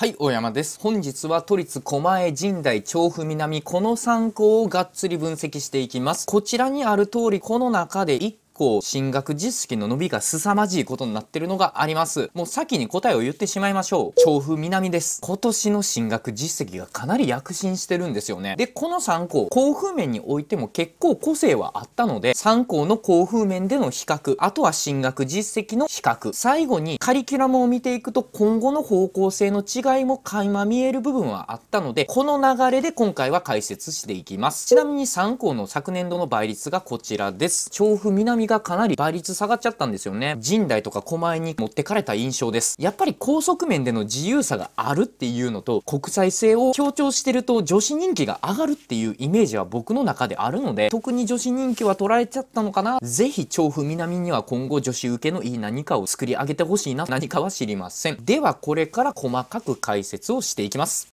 はい、大山です。本日は都立狛江神代調布南この3校をがっつり分析していきます。こちらにある通り、この中で1構進学実績の伸びが凄まじいことになってるのがあります。もう先に答えを言ってしまいましょう。調布南です。今年の進学実績がかなり躍進してるんですよね。で、この3校、校風面においても結構個性はあったので、3校の校風面での比較、あとは進学実績の比較、最後にカリキュラムを見ていくと今後の方向性の違いも垣間見える部分はあったので、この流れで今回は解説していきます。ちなみに3校の昨年度の倍率がこちらです。調布南がかなり倍率下がっちゃったんですよね。神代とか狛江に持ってかれた印象です。やっぱり高速面での自由さがあるっていうのと、国際性を強調してると女子人気が上がるっていうイメージは僕の中であるので、特に女子人気は取られちゃったのかな。ぜひ調布南には今後女子受けのいい何かを作り上げてほしいな。何かは知りません。ではこれから細かく解説をしていきます。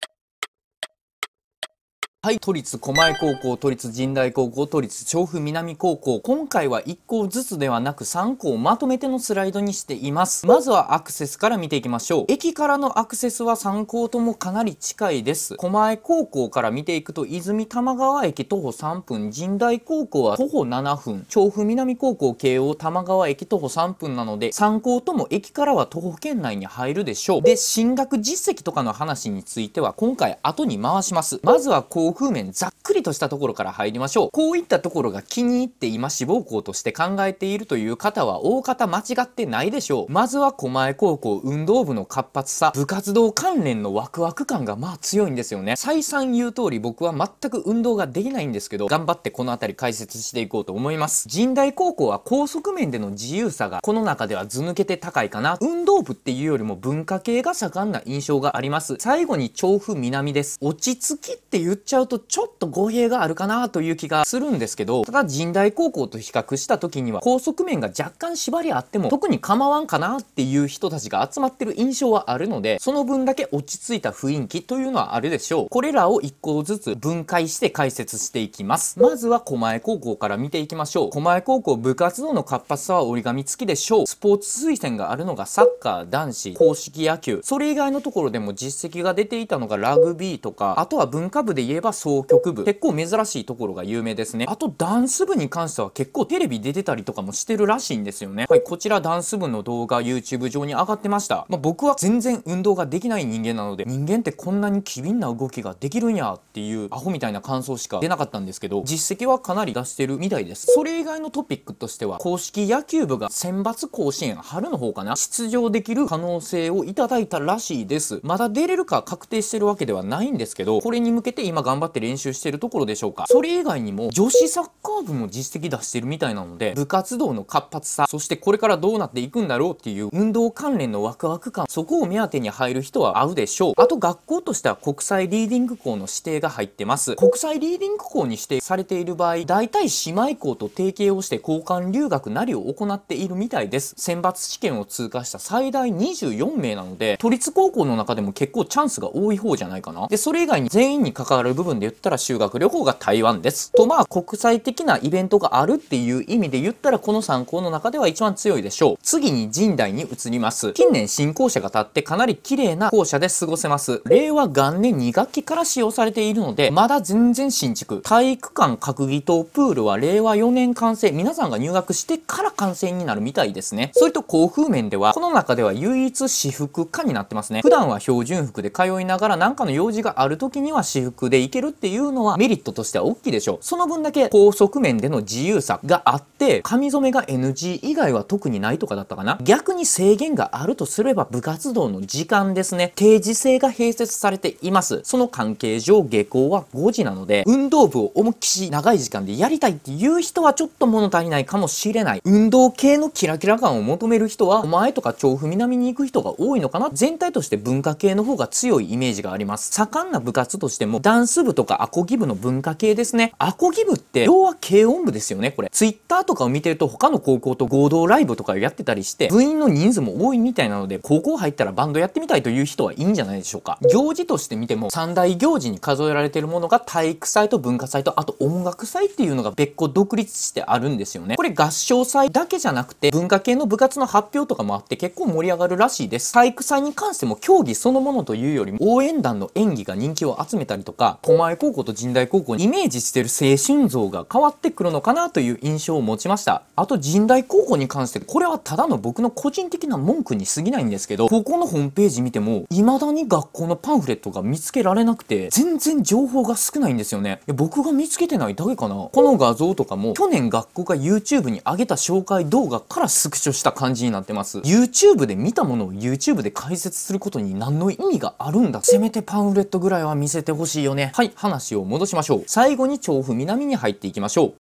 はい、都立狛江高校、都立神代高校、都立調布南高校。今回は1校ずつではなく3校をまとめてのスライドにしています。まずはアクセスから見ていきましょう。駅からのアクセスは3校ともかなり近いです。狛江高校から見ていくと、泉玉川駅徒歩3分、神代高校は徒歩7分、調布南高校、慶応玉川駅徒歩3分なので、3校とも駅からは徒歩圏内に入るでしょう。で、進学実績とかの話については今回後に回します。まずは風面ざっくりとしたところから入りましょう。こういったところが気に入って今志望校として考えているという方は大方間違ってないでしょう。まずは狛江高校運動部の活発さ、部活動関連のワクワク感がまあ強いんですよね。再三言う通り僕は全く運動ができないんですけど、頑張ってこの辺り解説していこうと思います。神代高校は高速面での自由さがこの中では図抜けて高いかな。運動部っていうよりも文化系が盛んな印象があります。最後に調布南です。落ち着きって言っちゃゃうとちょっと語弊があるかなという気がするんですけど、ただ神代高校と比較した時には、高速面が若干縛りあっても、特に構わんかなっていう人たちが集まってる印象はあるので、その分だけ落ち着いた雰囲気というのはあるでしょう。これらを一個ずつ分解して解説していきます。まずは狛江高校から見ていきましょう。狛江高校部活動の活発さは折り紙付きでしょう。スポーツ推薦があるのがサッカー、男子、硬式野球。それ以外のところでも実績が出ていたのがラグビーとか、あとは文化部で言えばが総曲部結構珍しいところが有名ですねあとダンス部に関しては結構テレビ出てたりとかもしてるらしいんですよねはいこちらダンス部の動画 YouTube 上に上がってました、まあ、僕は全然運動ができない人間なので人間ってこんなに機敏な動きができるんやっていうアホみたいな感想しか出なかったんですけど実績はかなり出してるみたいですそれ以外のトピックとしては公式野球部が選抜甲子園春の方かな出場できる可能性をいただいたらしいですまだ出れるか確定してるわけではないんですけどこれに向けて今頑頑張って練習してるところでしょうかそれ以外にも女子サッカー部も実績出してるみたいなので部活動の活発さそしてこれからどうなっていくんだろうっていう運動関連のワクワク感そこを目当てに入る人は合うでしょうあと学校としては国際リーディング校の指定が入ってます国際リーディング校に指定されている場合大体姉妹校と提携をして交換留学なりを行っているみたいです選抜試験を通過した最大24名なので都立高校の中でも結構チャンスが多い方じゃないかなでそれ以外に全員に関わる部分分で言ったら修学旅行が台湾ですとまあ国際的なイベントがあるっていう意味で言ったらこの参考の中では一番強いでしょう次に神代に移ります近年新校舎が建ってかなり綺麗な校舎で過ごせます令和元年2学期から使用されているのでまだ全然新築体育館閣議棟プールは令和4年完成皆さんが入学してから完成になるみたいですねそれと校風面ではこの中では唯一私服化になってますね普段は標準服で通いながら何かの用事がある時には私服で行けけるっていうのはメリットとしては大きいでしょう。その分だけ高側面での自由さがあって、髪染めが NG 以外は特にないとかだったかな。逆に制限があるとすれば部活動の時間ですね。定時制が併設されています。その関係上下校は5時なので、運動部を重きし長い時間でやりたいっていう人はちょっと物足りないかもしれない。運動系のキラキラ感を求める人は、お前とか調布南に行く人が多いのかな。全体として文化系の方が強いイメージがあります。盛んな部活としてもダンス部部とかアコギ部の文化系ですね。アコギ部って要は軽音部ですよね、これ。ツイッターとかを見てると他の高校と合同ライブとかをやってたりして、部員の人数も多いみたいなので、高校入ったらバンドやってみたいという人はいいんじゃないでしょうか。行事として見ても三大行事に数えられてるものが体育祭と文化祭とあと音楽祭っていうのが別個独立してあるんですよね。これ合唱祭だけじゃなくて文化系の部活の発表とかもあって結構盛り上がるらしいです。体育祭に関しても競技そのものというよりも応援団の演技が人気を集めたりとか、前高校と神代高校にイメージしてる青春像が変わってくるのかなという印象を持ちましたあと神代高校に関してこれはただの僕の個人的な文句に過ぎないんですけどここのホームページ見ても未だに学校のパンフレットが見つけられなくて全然情報が少ないんですよね僕が見つけてないだけかなこの画像とかも去年学校が YouTube に上げた紹介動画からスクショした感じになってます YouTube で見たものを YouTube で解説することに何の意味があるんだせめてパンフレットぐらいは見せてほしいよねはい話を戻しましょう。最後に調布南に入っていきましょう。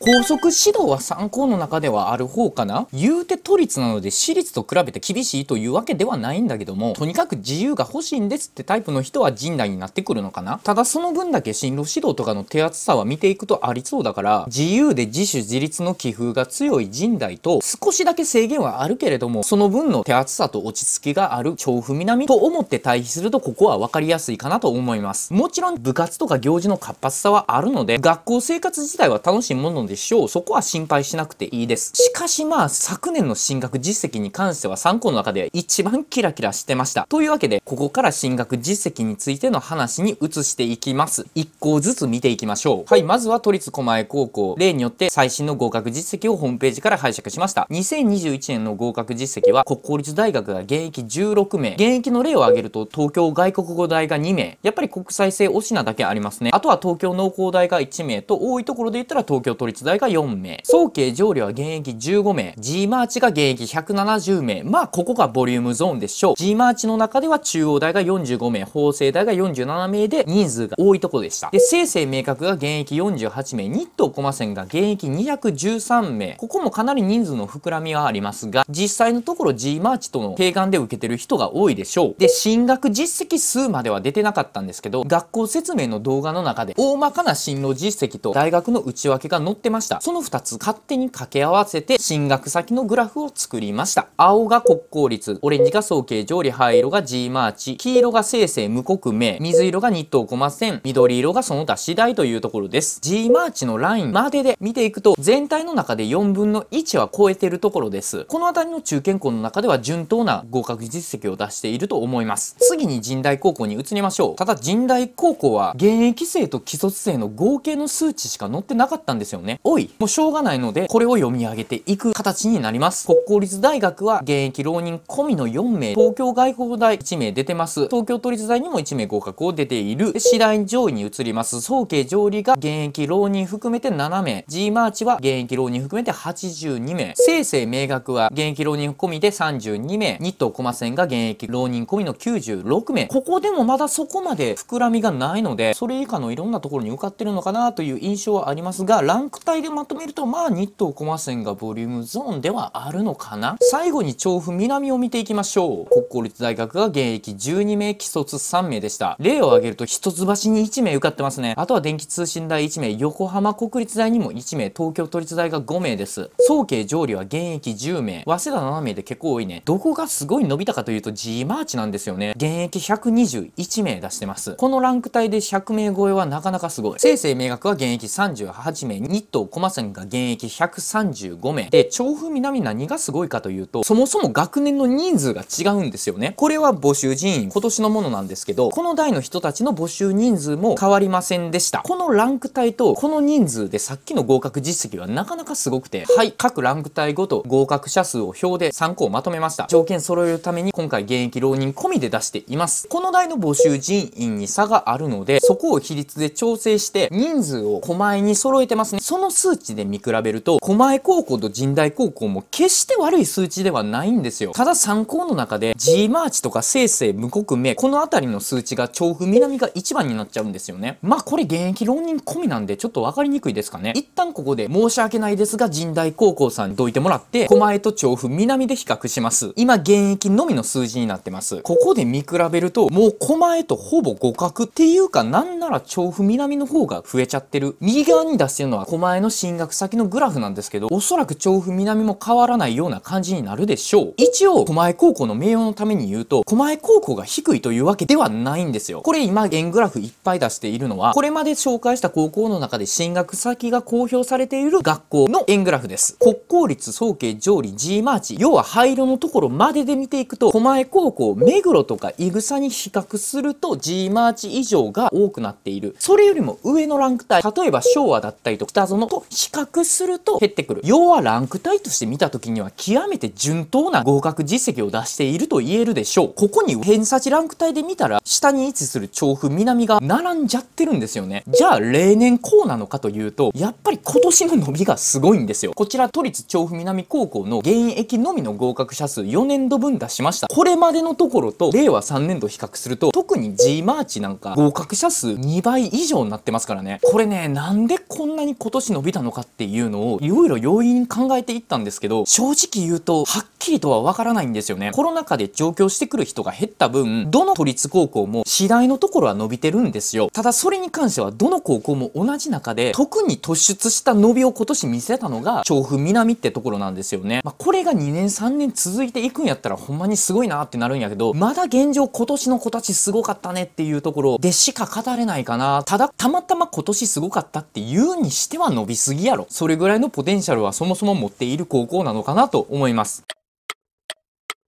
高速指導は参考の中ではある方かな言うて都立なので私立と比べて厳しいというわけではないんだけども、とにかく自由が欲しいんですってタイプの人は人内になってくるのかなただその分だけ進路指導とかの手厚さは見ていくとありそうだから、自由で自主自立の気風が強い人代と、少しだけ制限はあるけれども、その分の手厚さと落ち着きがある調布南と思って対比するとここは分かりやすいかなと思います。もちろん部活とか行事の活発さはあるので、学校生活自体は楽しいものででしょう。そこは心配しなくていいです。しかしまあ、昨年の進学実績に関しては3校の中で一番キラキラしてました。というわけで、ここから進学実績についての話に移していきます。1校ずつ見ていきましょう。はい、まずは都立狛江高校。例によって最新の合格実績をホームページから拝借しました。2021年の合格実績は国公立大学が現役16名。現役の例を挙げると東京外国語大が2名。やっぱり国際性しなだけありますね。あとは東京農工大が1名と多いところで言ったら東京都立大が4名、総計上領は現役15名、G マーチが現役170名、まあここがボリュームゾーンでしょう。G マーチの中では中央大が45名、法政大が47名で人数が多いとこでした。で、生成明確が現役48名、日東駒線が現役213名、ここもかなり人数の膨らみはありますが、実際のところ G マーチとの併願で受けてる人が多いでしょう。で、進学実績数までは出てなかったんですけど、学校説明の動画の中で大まかな進路実績と大学の内訳が載ってってました。その2つ勝手に掛け合わせて進学先のグラフを作りました。青が国公立、オレンジが総計上理、灰色が G マーチ、黄色が生成無国名、水色が日東駒松線、緑色がその他次第というところです。G マーチのラインまでで見ていくと全体の中で4分の1は超えてるところです。この辺りの中堅校の中では順当な合格実績を出していると思います。次に神代高校に移りましょう。ただ神代高校は現役生と既卒生の合計の数値しか載ってなかったんですよね。ね。おい、もうしょうがないので、これを読み上げていく形になります。国公立大学は現役浪人込みの4名、東京外国大1名出てます。東京都立大にも1名合格を出ている。次第上位に移ります。総計上理が現役浪人含めて7名。G マーチは現役浪人含めて82名。生成明学は現役浪人込みで32名。日東駒線が現役浪人込みの96名。ここでもまだそこまで膨らみがないので、それ以下のいろんなところに受かってるのかなという印象はありますが、ランクでまとめると、まあ日東駒線がボリュームゾーンではあるのかな。最後に調布南を見ていきましょう。国公立大学が現役12名、既卒3名でした。例を挙げると、一橋に1名受かってますね。あとは電気通信大1名、横浜国立大にも1名、東京都立大が5名です。総計上理は現役10名、早稲田7名で結構多いね。どこがすごい伸びたかというと G マーチなんですよね。現役121名出してます。このランク帯で100名超えはなかなかすごい。生成明学は現役38名、日頭さんが現役135名で、調布南何がすごいかというと、そもそも学年の人数が違うんですよね。これは募集人員、今年のものなんですけど、この代の人たちの募集人数も変わりませんでした。このランク帯とこの人数でさっきの合格実績はなかなかすごくて、はい、各ランク帯ごと合格者数を表で参考をまとめました。条件揃えるために今回現役浪人込みで出しています。この代の募集人員に差があるので、そこを比率で調整して人数を小前に揃えてますね。そのの数値で見比べると、狛江高校と神代高校も決して悪い数値ではないんですよ。ただ参考の中で G マーチとか生成無国名、この辺りの数値が調布南が一番になっちゃうんですよね。まあこれ現役浪人込みなんでちょっとわかりにくいですかね。一旦ここで申し訳ないですが神代高校さんにどいてもらって、狛江と調布南で比較します。今現役のみの数字になってます。ここで見比べると、もう狛江とほぼ互角っていうかなんなら調布南の方が増えちゃってる。右側に出してるのは狛江前の進学先のグラフなんですけど、おそらく調布南も変わらないような感じになるでしょう。一応、狛江高校の名誉のために言うと、狛江高校が低いというわけではないんですよ。これ今、円グラフいっぱい出しているのは、これまで紹介した高校の中で進学先が公表されている学校の円グラフです。国公立、総計、上理、G マーチ、要は灰色のところまでで見ていくと、狛江高校、目黒とかいグサに比較すると G マーチ以上が多くなっている。それよりも上のランク帯、例えば昭和だったりと北園のと比較すると減ってくる。要はランク帯として見た時には極めて順当な合格実績を出していると言えるでしょう。ここに偏差値ランク帯で見たら下に位置する調布南が並んじゃってるんですよね。じゃあ例年こうなのかというと、やっぱり今年の伸びがすごいんですよ。こちら都立調布南高校の現役のみの合格者数4年度分出しました。これまでのところと令和3年度比較すると、特に G マーチなんか合格者数2倍以上になってますからね。これね、なんでこんなに今年伸びたのかっていうのをいろいろ要因に考えていったんですけど正直言うとはっきりとはわからないんですよねコロナ禍で上京してくる人が減った分どの都立高校も次第のところは伸びてるんですよただそれに関してはどの高校も同じ中で特に突出した伸びを今年見せたのが調布南ってところなんですよね、まあ、これが2年3年続いていくんやったらほんまにすごいなってなるんやけどまだ現状今年の子たちすごかったねっていうところでしか語れないかなただたまたま今年すごかったっていうにしては伸びすぎやろ。それぐらいのポテンシャルはそもそも持っている高校なのかなと思います。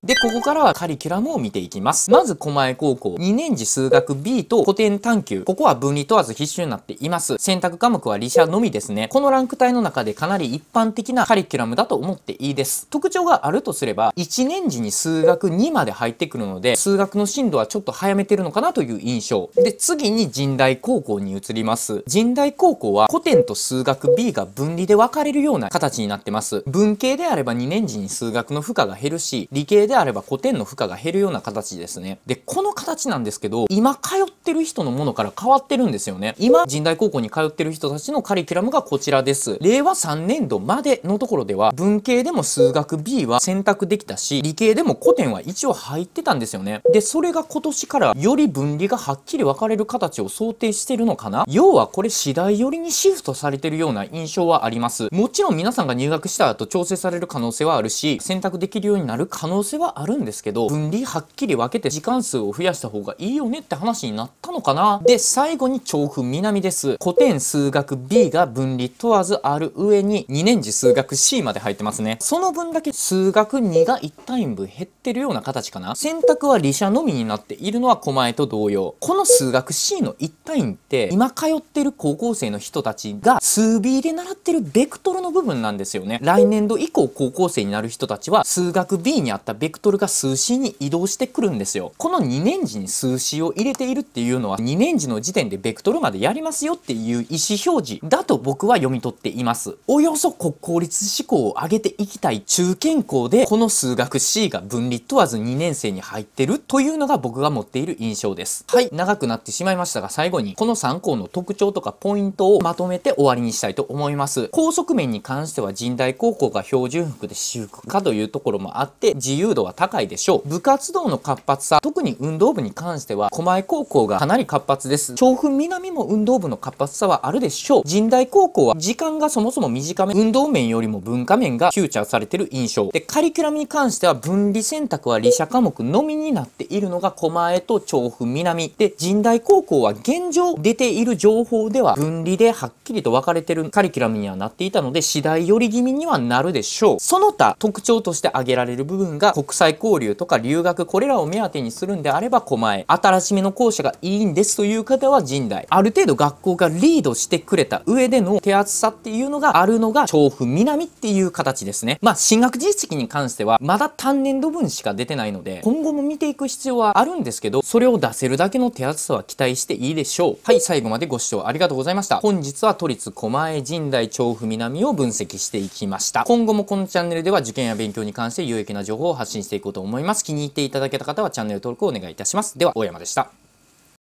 で、ここからはカリキュラムを見ていきます。まず、狛江高校、2年次数学 B と古典探求。ここは分離問わず必修になっています。選択科目は理社のみですね。このランク帯の中でかなり一般的なカリキュラムだと思っていいです。特徴があるとすれば、1年次に数学2まで入ってくるので、数学の進度はちょっと早めてるのかなという印象。で、次に神大高校に移ります。神大高校は古典と数学 B が分離で分かれるような形になってます。文系であれば2年次に数学の負荷が減るし、理系でであれば古典の負荷が減るような形ですね。で、この形なんですけど、今通ってる人のものから変わってるんですよね。今、人代高校に通ってる人たちのカリキュラムがこちらです。令和3年度までのところでは、文系でも数学 B は選択できたし、理系でも古典は一応入ってたんですよね。で、それが今年からより分離がはっきり分かれる形を想定してるのかな要はこれ次第寄りにシフトされてるような印象はあります。もちろん皆さんが入学した後調整される可能性はあるし、選択できるようになる可能性ははあるんですけど分離はっきり分けて時間数を増やした方がいいよねって話になったのかなで最後に調布南です古典数学 B が分離問わずある上に2年次数学 C まで入ってますねその分だけ数学2が1単位分減ってるような形かな選択は理社のみになっているのは狛江と同様この数学 C の1単位って今通ってる高校生の人たちが数 B で習ってるベクトルの部分なんですよね来年度以降高校生になる人たちは数学 B にあったベベクトルが数 C に移動してくるんですよ。この2年次に数 C を入れているっていうのは2年次の時点でベクトルまでやりますよっていう意思表示だと僕は読み取っています。およそ国公立志向を上げていきたい中堅校でこの数学 C が分離問わず2年生に入ってるというのが僕が持っている印象です。はい、長くなってしまいましたが最後にこの3校の特徴とかポイントをまとめて終わりにしたいと思います。高速面に関しては人代高校が標準服で私服かというところもあって自由度は高いでしょう。部活動の活発さ、特に運動部に関しては、狛江高校がかなり活発です。調布南も運動部の活発さはあるでしょう。神代高校は時間がそもそも短め、運動面よりも文化面がフューチャーされてる印象。で、カリキュラムに関しては分離選択は理社科目のみになっているのが狛江と調布南。で、神代高校は現状出ている情報では分離ではっきりと分かれてるカリキュラムにはなっていたので、次第寄り気味にはなるでしょう。その他特徴として挙げられる部分が国国際交流とか留学これらを目当てにするんであれば狛江新しめの校舎がいいんですという方は神代ある程度学校がリードしてくれた上での手厚さっていうのがあるのが調布南っていう形ですねまあ進学実績に関してはまだ単年度分しか出てないので今後も見ていく必要はあるんですけどそれを出せるだけの手厚さは期待していいでしょうはい最後までご視聴ありがとうございました本日は都立狛江神代調布南を分析していきました今後もこのチャンネルでは受験や勉強に関して有益な情報を発信信していこうと思います。気に入っていただけた方はチャンネル登録をお願いいたします。では、大山でした。